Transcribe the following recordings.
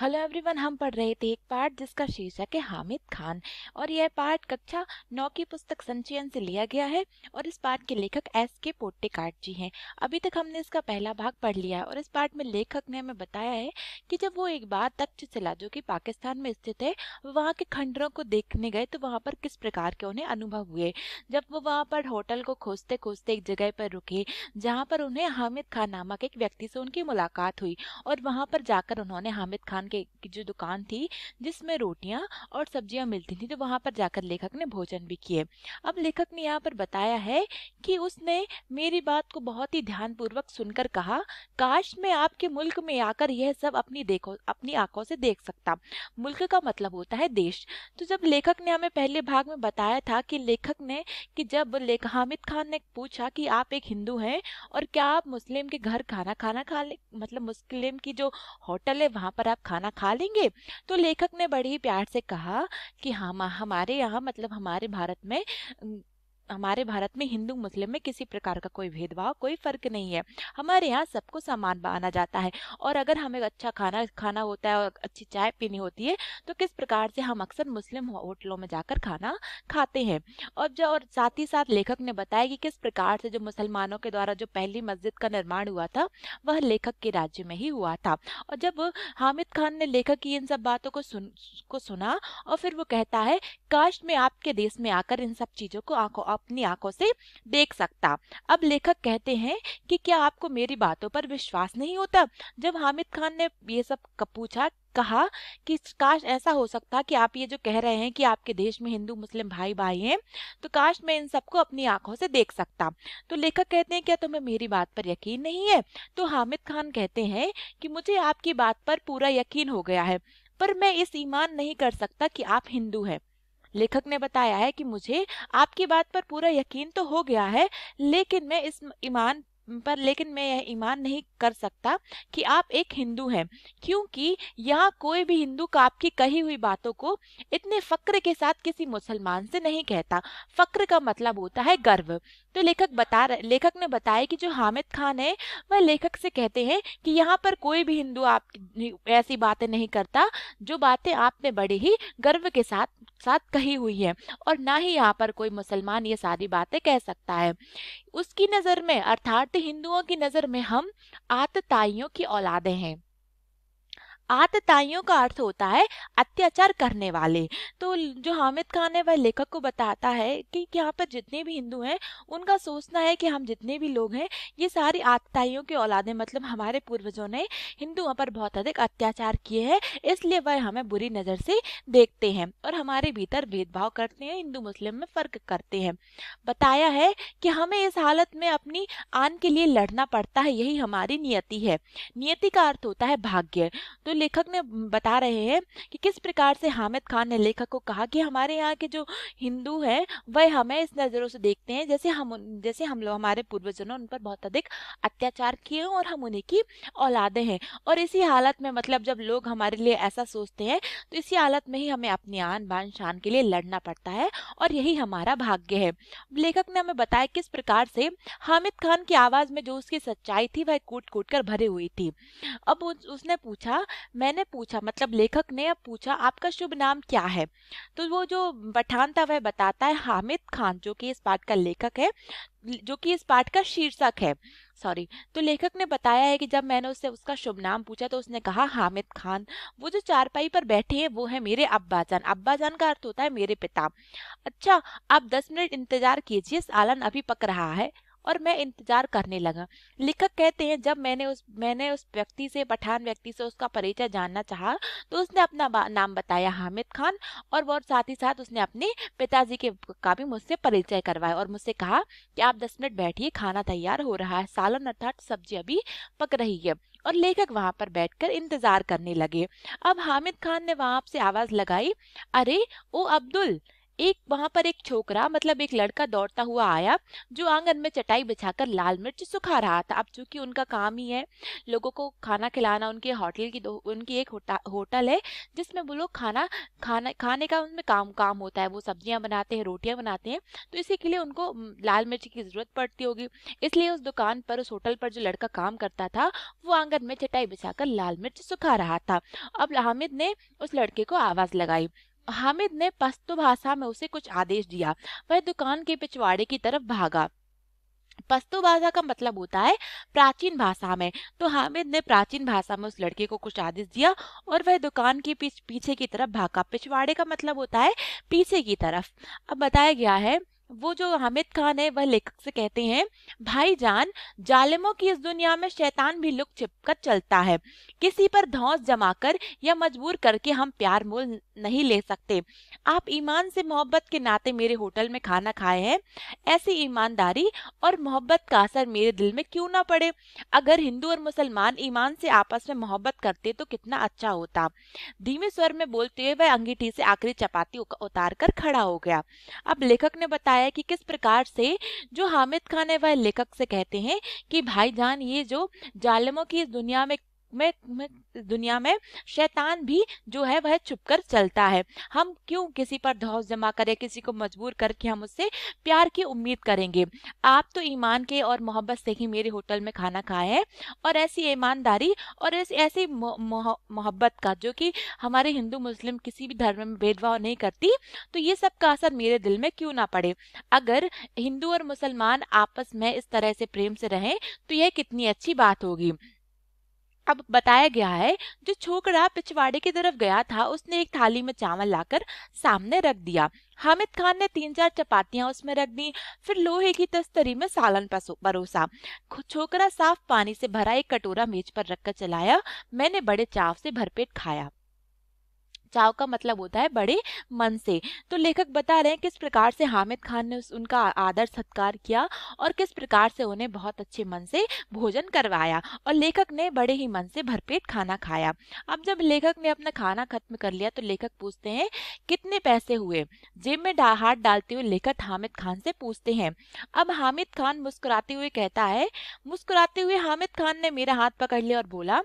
hello everyone हम पढ़ रहे थे एक पाठ जिसका शीर्षक है हामिद खान और यह पाठ कक्षा नौ की पुस्तक संचयन से लिया गया है और इस पाठ के लेखक एस के पोट्टेकाट जी हैं अभी तक हमने इसका पहला भाग पढ़ लिया है और इस पाठ में लेखक ने हमें बताया है कि जब वो एक बार तख्त शिला जो कि पाकिस्तान में स्थित है वहाँ के खंडरों को देखने गए तो वहाँ पर किस प्रकार के उन्हें अनुभव हुए जब वो वहाँ पर होटल को खोजते खोजते एक जगह पर रुके जहाँ पर उन्हें हामिद खान नामक एक व्यक्ति से उनकी मुलाकात हुई और वहाँ पर जाकर उन्होंने हामिद खान दुकान के की जो दुकान थी जिसमें रोटियां और सब्जियां मिलती थी तो वहां पर जाकर लेखक ने भोजन भी किए अब लेखक ने यहाँ पर बताया है कि उसने मेरी बात को बहुत ही ध्यानपूर्वक सुनकर कहा काश मैं आपके मुल्क में आकर यह सब अपनी देखो अपनी आंखों से देख सकता मुल्क का मतलब होता है देश तो जब लेखक ने हमें पहले भाग में बताया था कि लेखक ने कि जब हामिद खान ने पूछा कि आप एक हिंदू हैं और क्या आप मुस्लिम के घर खाना खाना खा ले मतलब मुस्लिम की जो होटल है वहां पर आप खाना खा लेंगे तो लेखक ने बड़े ही प्यार से कहा कि हम हमारे यहाँ मतलब हमारे भारत में हमारे भारत में हिंदू मुस्लिम में किसी प्रकार का कोई भेदभाव कोई फर्क नहीं है हमारे यहाँ सबको समान माना जाता है और अगर हमें अच्छा खाना खाना होता है और अच्छी चाय पीनी होती है तो किस प्रकार से हम अक्सर मुस्लिम होटलों में जाकर खाना खाते हैं और जो और साथ ही साथ लेखक ने बताया कि किस प्रकार से जो मुसलमानों के द्वारा जो पहली मस्जिद का निर्माण हुआ था वह लेखक के राज्य में ही हुआ था और जब हामिद खान ने लेखक की इन सब बातों को सुन को सुना और फिर वो कहता है काश मैं आपके देश में आकर इन सब चीजों को आंखों अपनी आंखों से देख सकता अब लेखक कहते हैं कि क्या आपको मेरी बातों पर विश्वास नहीं होता जब हामिद खान ने ये सब पूछा कहा कि काश ऐसा हो सकता कि आप ये जो कह रहे हैं कि आपके देश में हिंदू मुस्लिम भाई भाई हैं तो काश मैं इन सबको अपनी आंखों से देख सकता तो लेखक कहते हैं क्या तुम्हें मेरी बात पर यकीन नहीं है तो हामिद खान कहते हैं कि मुझे आपकी बात पर पूरा यकीन हो गया है पर मैं इस ईमान नहीं कर सकता कि आप हिंदू हैं लेखक ने बताया है कि मुझे आपकी बात पर पूरा यकीन तो हो गया है लेकिन मैं इस ईमान पर लेकिन मैं यह ईमान नहीं कर सकता कि आप एक हिंदू हैं क्योंकि यहाँ कोई भी हिंदू का आपकी कही हुई बातों को इतने फ़क्र के साथ किसी मुसलमान से नहीं कहता फ़क्र का मतलब होता है गर्व तो लेखक बता लेखक ने बताया कि जो हामिद खान है वह लेखक से कहते हैं कि यहाँ पर कोई भी हिंदू आप ऐसी बातें नहीं करता जो बातें आपने बड़े ही गर्व के साथ साथ कही हुई है और ना ही यहाँ पर कोई मुसलमान ये सारी बातें कह सकता है उसकी नज़र में अर्थात हिंदुओं की नज़र में हम आतताइयों की औलादे हैं आतताइयों का अर्थ होता है अत्याचार करने वाले तो जो हामिद खान है वह लेखक को बताता है कि यहाँ पर जितने भी हिंदू हैं उनका सोचना है कि हम जितने भी लोग हैं ये सारी आतताइयों की औलादे मतलब हमारे पूर्वजों ने हिंदुओं पर बहुत अधिक अत्याचार किए हैं इसलिए वह हमें बुरी नज़र से देखते हैं और हमारे भीतर भेदभाव करते हैं हिंदू मुस्लिम में फ़र्क करते हैं बताया है कि हमें इस हालत में अपनी आन के लिए लड़ना पड़ता है यही हमारी नियति है नियति का अर्थ होता है भाग्य तो लेखक ने बता रहे हैं कि किस प्रकार से हामिद खान ने लेखक को कहा कि हमारे यहाँ के जो हिंदू हैं वह हमें इस नज़रों से देखते हैं जैसे हम जैसे हम लोग हमारे पूर्वजों ने उन पर बहुत अधिक अत्याचार किए और हम उन्हीं की औलादे हैं और इसी हालत में मतलब जब लोग हमारे लिए ऐसा सोचते हैं तो इसी हालत में ही हमें अपनी आन बान शान के लिए लड़ना पड़ता है और यही हमारा भाग्य है लेखक ने हमें बताया किस प्रकार से हामिद खान की आवाज़ में जो उसकी सच्चाई थी वह कूट कूट कर भरी हुई थी अब उसने पूछा मैंने पूछा मतलब लेखक ने अब पूछा आपका शुभ नाम क्या है तो वो जो पठान था वह बताता है हामिद खान जो कि इस पाठ का लेखक है जो कि इस पाठ का शीर्षक है सॉरी तो लेखक ने बताया है कि जब मैंने उससे उसका शुभ नाम पूछा तो उसने कहा हामिद खान वो जो चारपाई पर बैठे हैं वो है मेरे अब्बा जान अब्बा जान का अर्थ होता है मेरे पिता अच्छा आप दस मिनट इंतजार कीजिए सालन अभी पक रहा है और मैं इंतजार करने लगा लेखक कहते हैं जब मैंने उस मैंने उस व्यक्ति से पठान व्यक्ति से उसका परिचय जानना चाहा तो उसने अपना नाम बताया हामिद खान और वो साथ ही साथ उसने अपने पिताजी के का भी मुझसे परिचय करवाया और मुझसे कहा कि आप दस मिनट बैठिए खाना तैयार हो रहा है सालन अर्थात सब्जी अभी पक रही है और लेखक वहां पर बैठकर इंतजार करने लगे अब हामिद खान ने वहां से आवाज लगाई अरे ओ अब्दुल एक वहां पर एक छोकरा मतलब एक लड़का दौड़ता हुआ आया जो आंगन में चटाई बिछाकर लाल मिर्च सुखा रहा था अब चूंकि उनका काम ही है लोगों को खाना खिलाना उनके होटल की उनकी एक होटल है जिसमें वो लोग खाना खाना खाने का उनमें काम काम होता है वो सब्जियां बनाते हैं रोटियां बनाते हैं तो इसी के लिए उनको लाल मिर्च की जरूरत पड़ती होगी इसलिए उस दुकान पर उस होटल पर जो लड़का काम करता था वो आंगन में चटाई बिछाकर लाल मिर्च सुखा रहा था अब हामिद ने उस लड़के को आवाज लगाई हामिद ने पस्तु भाषा में उसे कुछ आदेश दिया वह दुकान के पिछवाड़े की तरफ भागा पस्तु भाषा का मतलब होता है प्राचीन भाषा में तो हामिद ने प्राचीन भाषा में उस लड़के को कुछ आदेश दिया और वह दुकान के पीछे की तरफ भागा पिछवाड़े का मतलब होता है पीछे की तरफ अब बताया गया है वो जो हामिद खान है वह लेखक से कहते हैं जान जालिमों की इस दुनिया में शैतान भी लुक छिप कर चलता है किसी पर धौस जमाकर या मजबूर करके हम प्यार मोल नहीं ले सकते आप ईमान से मोहब्बत के नाते मेरे होटल में खाना खाए हैं ऐसी ईमानदारी और मोहब्बत का असर मेरे दिल में क्यों ना पड़े अगर हिंदू और मुसलमान ईमान से आपस में मोहब्बत करते तो कितना अच्छा होता धीमे स्वर में बोलते हुए वह अंगीठी से आखिरी चपाती उतार कर खड़ा हो गया अब लेखक ने बताया बताया कि किस प्रकार से जो हामिद खान है वह लेखक से कहते हैं कि भाईजान ये जो जालिमों की इस दुनिया में में, में दुनिया में शैतान भी जो है वह छुप कर चलता है हम क्यों किसी पर धौस जमा करें किसी को मजबूर करके हम उससे प्यार की उम्मीद करेंगे आप तो ईमान के और मोहब्बत से ही मेरे होटल में खाना खाए हैं और ऐसी ईमानदारी और ऐसी मोहब्बत का जो कि हमारे हिंदू मुस्लिम किसी भी धर्म में भेदभाव नहीं करती तो ये सब का असर मेरे दिल में क्यों ना पड़े अगर हिंदू और मुसलमान आपस में इस तरह से प्रेम से रहें तो यह कितनी अच्छी बात होगी अब बताया गया है जो छोकरा पिछवाड़े की तरफ गया था उसने एक थाली में चावल लाकर सामने रख दिया हामिद खान ने तीन चार चपातियां उसमें रख दी फिर लोहे की तस्तरी में सालन परोसा छोकरा साफ पानी से भरा एक कटोरा मेज पर रखकर चलाया मैंने बड़े चाव से भरपेट खाया चाव का मतलब होता है बड़े मन से तो लेखक बता रहे हैं किस प्रकार से हामिद खान ने उनका आदर सत्कार किया और किस प्रकार से उन्हें बहुत अच्छे मन से भोजन करवाया और लेखक ने बड़े ही मन से भरपेट खाना खाया अब जब लेखक ने अपना खाना खत्म कर लिया तो लेखक पूछते हैं कितने पैसे हुए जेब में हाथ डालते हुए लेखक हामिद खान से पूछते हैं अब हामिद खान मुस्कुराते हुए कहता है मुस्कुराते हुए हामिद खान ने मेरा हाथ पकड़ लिया और बोला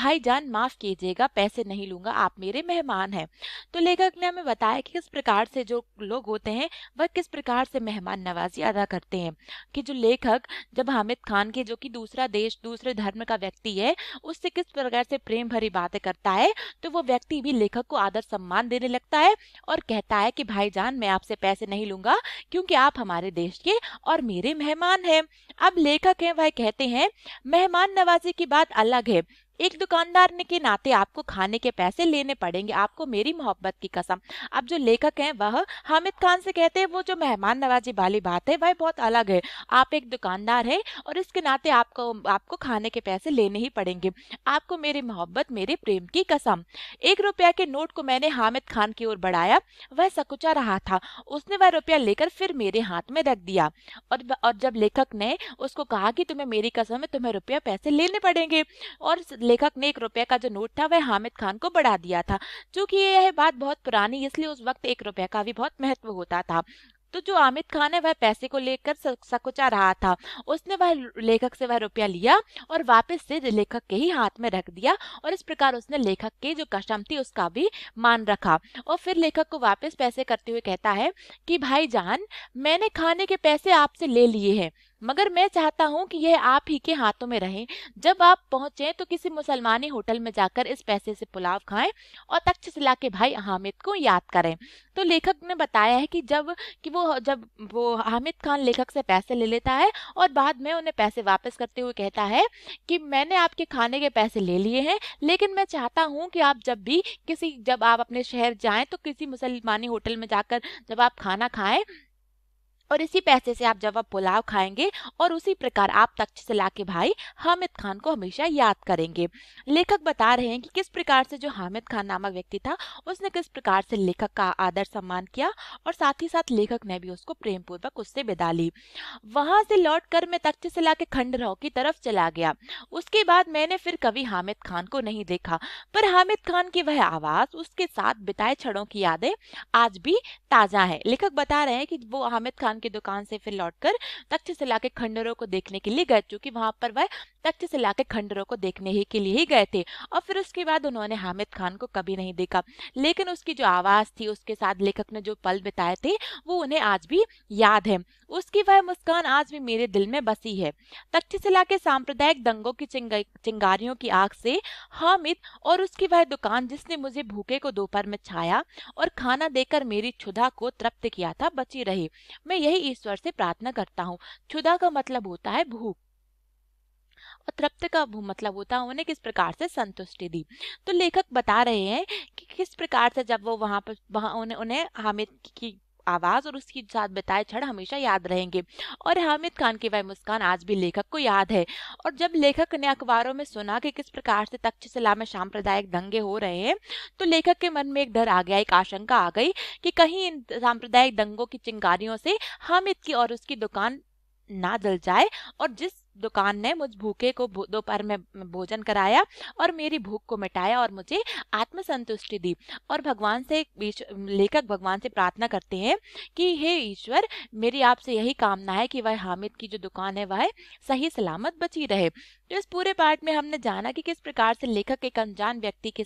भाई जान माफ कीजिएगा पैसे नहीं लूंगा आप मेरे मेहमान है तो लेखक ने हमें बताया कि किस प्रकार से जो लोग होते हैं वह किस प्रकार से मेहमान नवाजी अदा करते हैं कि जो लेखक जब हामिद खान के जो कि दूसरा देश दूसरे धर्म का व्यक्ति है उससे किस प्रकार से प्रेम भरी बातें करता है तो वो व्यक्ति भी लेखक को आदर सम्मान देने लगता है और कहता है कि भाईजान मैं आपसे पैसे नहीं लूंगा क्योंकि आप हमारे देश के और मेरे मेहमान हैं अब लेखक हैं वह कहते हैं मेहमान नवाजी की बात अलग है एक दुकानदार ने के नाते आपको खाने के पैसे लेने पड़ेंगे आपको मेरी मोहब्बत की कसम अब जो लेखक हैं वह हामिद खान से कहते हैं वो जो मेहमान नवाजी वाली बात है वह बहुत अलग है आप एक दुकानदार हैं और इसके नाते आपको आपको खाने के पैसे लेने ही पड़ेंगे आपको मेरी मोहब्बत मेरे प्रेम की कसम एक रुपया के नोट को मैंने हामिद खान की ओर बढ़ाया वह सकुचा रहा था उसने वह रुपया लेकर फिर मेरे हाथ में रख दिया और, और जब लेखक ने उसको कहा कि तुम्हें मेरी कसम है तुम्हें रुपया पैसे लेने पड़ेंगे और लेखक ने एक रुपये का जो नोट था वह हामिद खान को बढ़ा दिया था चूंकि यह बात बहुत पुरानी इसलिए उस वक्त एक रुपये का भी बहुत महत्व होता था तो जो आमिर खान है वह पैसे को लेकर सकुचा रहा था उसने वह लेखक से वह रुपया लिया और वापस से लेखक के ही हाथ में रख दिया और इस प्रकार उसने लेखक के जो कसम थी उसका भी मान रखा और फिर लेखक को वापस पैसे करते हुए कहता है कि भाई जान मैंने खाने के पैसे आपसे ले लिए हैं मगर मैं चाहता हूं कि यह आप ही के हाथों में रहे जब आप पहुंचे तो किसी मुसलमानी होटल में जाकर इस पैसे से पुलाव खाएं और तक्षशिला के भाई हामिद को याद करें तो लेखक ने बताया है कि जब कि वो जब वो हामिद खान लेखक से पैसे ले लेता है और बाद में उन्हें पैसे वापस करते हुए कहता है कि मैंने आपके खाने के पैसे ले लिए हैं लेकिन मैं चाहता हूँ कि आप जब भी किसी जब आप अपने शहर जाएं तो किसी मुसलमानी होटल में जाकर जब आप खाना खाएं और इसी पैसे से आप जब आप पुलाव खाएंगे और उसी प्रकार आप तख्त से के भाई हामिद खान को हमेशा याद करेंगे लेखक बता रहे हैं कि किस प्रकार से जो हामिद खान नामक व्यक्ति था उसने किस प्रकार से लेखक का आदर सम्मान किया और साथ ही साथ लेखक ने भी उसको प्रेम पूर्वक उससे विदा ली वहां से लौट कर मैं तख्त से के खंडराव की तरफ चला गया उसके बाद मैंने फिर कभी हामिद खान को नहीं देखा पर हामिद खान की वह आवाज उसके साथ बिताए छड़ों की यादें आज भी ताजा है लेखक बता रहे हैं कि वो हामिद खान किसान की दुकान से फिर लौटकर तख्त शिला के खंडरों को देखने के लिए गए क्योंकि वहां पर वह तक्षशिला के खंडरों को देखने ही के लिए ही गए थे और फिर उसके बाद उन्होंने हामिद खान को कभी नहीं देखा लेकिन उसकी जो आवाज थी उसके साथ लेखक ने जो पल बिताए थे वो उन्हें आज भी याद है उसकी वह मुस्कान आज भी मेरे दिल में बसी है तक्षशिला के सांप्रदायिक दंगों की चिंगारियों की आग से हामिद और उसकी वह दुकान जिसने मुझे भूखे को दोपहर में छाया और खाना देकर मेरी क्षुधा को तृप्त किया था बची रही मैं यही ईश्वर से प्रार्थना करता हूँ क्षुधा का मतलब होता है भूख और तृप्त का मतलब होता है उन्हें किस प्रकार से संतुष्टि दी तो लेखक बता रहे हैं कि किस प्रकार से जब वो वहाँ पर वहाँ उन्हें उन्हें हामिद की आवाज़ और उसकी साथ बताए क्षण हमेशा याद रहेंगे और हामिद खान की वह मुस्कान आज भी लेखक को याद है और जब लेखक ने अखबारों में सुना कि किस प्रकार से तक्षशिला में सांप्रदायिक दंगे हो रहे हैं तो लेखक के मन में एक डर आ गया एक आशंका आ गई कि कहीं इन सांप्रदायिक दंगों की चिंगारियों से हामिद की और उसकी दुकान ना जल जाए और जिस दुकान ने मुझ भूखे को दोपहर में भोजन कराया और मेरी भूख को मिटाया और मुझे आत्मसंतुष्टि दी और भगवान से लेखक भगवान से प्रार्थना करते हैं कि हे ईश्वर मेरी आपसे यही कामना है कि वह हामिद की जो दुकान है वह सही सलामत बची रहे तो इस पूरे पार्ट में हमने जाना कि किस प्रकार से लेखक एक अनजान व्यक्ति के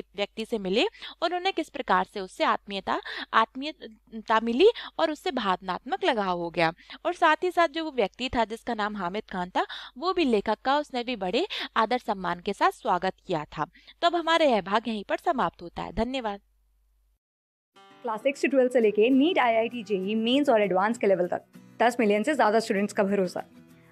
व्यक्ति से मिले और उन्हें किस प्रकार से उससे आत्मीयता आत्मीयता मिली और उससे भावनात्मक लगाव हो गया और साथ ही साथ जो वो व्यक्ति था जिसका नाम हामिद खान था वो भी लेखक का उसने भी बड़े आदर सम्मान के साथ स्वागत किया था तो अब हमारा यह भाग यहीं पर समाप्त होता है धन्यवाद क्लास सिक्स से ट्वेल्थ से लेके NEET I I T JEE mains और एडवांस के लेवल तक दस मिलियन से ज़्यादा स्टूडेंट्स का भरोसा